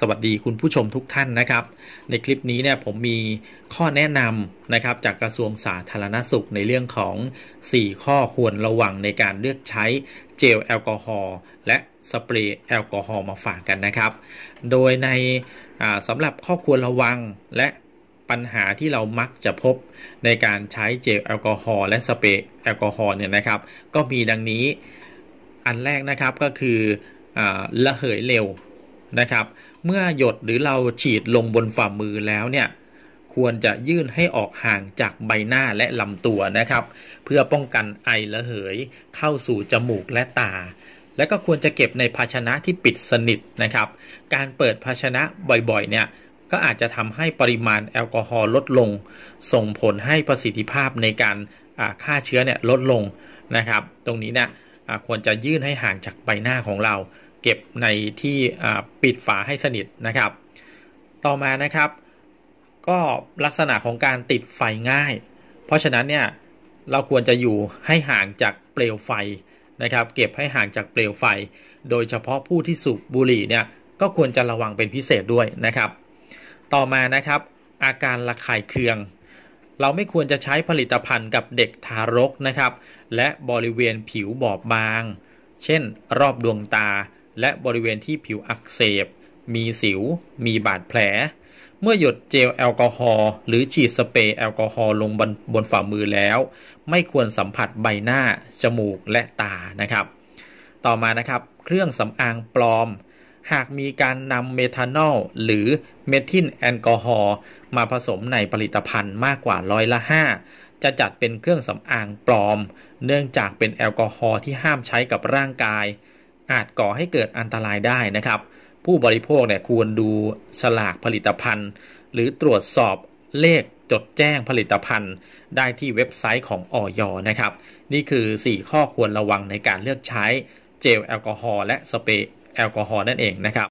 สวัสดีคุณผู้ชมทุกท่านนะครับ ในคลิปนี้เนี่ยผมมีข้อแนะนำนะครับจากกระทรวงสาธารณสุขในเรื่องของ 4 ข้อควรระวังในการเลือกใช้เจลแอลกอฮอล์และสเปรย์แอลกอฮอล์มาฝากกันนะครับ โดยในสำหรับข้อควรระวังและปัญหาที่เรามักจะพบในการใช้เจลแอลกอฮอล์และสเปรย์แอลกอฮอล์เนี่ยนะครับ ก็มีดังนี้อันแรกนะครับก็คืออระเหยเร็วนะครับเมื่อหยดหรือเราฉีดลงบนฝ่ามือแล้วเนี่ยควรจะยื่นให้ออกห่างจากใบหน้าและลำตัวนะครับเพื่อป้องกันไอระเหยเข้าสู่จมูกและตา และก็ควรจะเก็บในภาชนะที่ปิดสนิทนะครับการเปิดภาชนะบ่อยๆเนี่ยก็อาจจะทำให้ปริมาณแอลกอฮอล์ลดลง ส่งผลให้ประสิทธิภาพในการฆ่าเชื้อเนี่ยลดลงนะครับ ตรงนี้เนี่ยควรจะยื่นให้ห่างจากใบหน้าของเราเก็บในที่ปิดฝาให้สนิทนะครับ ต่อมานะครับก็ลักษณะของการติดไฟง่าย เพราะฉะนั้นเนี่ยเราควรจะอยู่ให้ห่างจากเปลวไฟนะครับ เก็บให้ห่างจากเปลวไฟ โดยเฉพาะผู้ที่สูบบุหรี่เนี่ยก็ควรจะระวังเป็นพิเศษด้วยนะครับ ต่อมานะครับอาการระคายเคืองเราไม่ควรจะใช้ผลิตภัณฑ์กับเด็กทารกนะครับ และบริเวณผิวบอบบาง เช่นรอบดวงตาและบริเวณที่ผิวอักเสบ มีสิว มีบาดแผล เมื่อหยดเจลแอลกอฮอล์หรือฉีดสเปรย์แอลกอฮอล์ลงบนบนฝ่ามือแล้ว ไม่ควรสัมผัสใบหน้า จมูก และตานะครับ ต่อมานะครับ เครื่องสำอางปลอม หากมีการนำเมทานอล หรือเมทิลแอลกอฮอล์มาผสมในผลิตภัณฑ์มากกว่าร้อยละห้าจะจัดเป็นเครื่องสำอางปลอม เนื่องจากเป็นแอลกอฮอล์ที่ห้ามใช้กับร่างกายอาจก่อให้เกิดอันตรายได้นะครับ ผู้บริโภคเนี่ยควรดูสลากผลิตภัณฑ์ หรือตรวจสอบเลขจดแจ้งผลิตภัณฑ์ ได้ที่เว็บไซต์ของออยนะครับ นี่คือ 4 ข้อควรระวังในการเลือกใช้เจลแอลกอฮอล์และสเปรย์แอลกอฮอล์นั่นเองนะครับ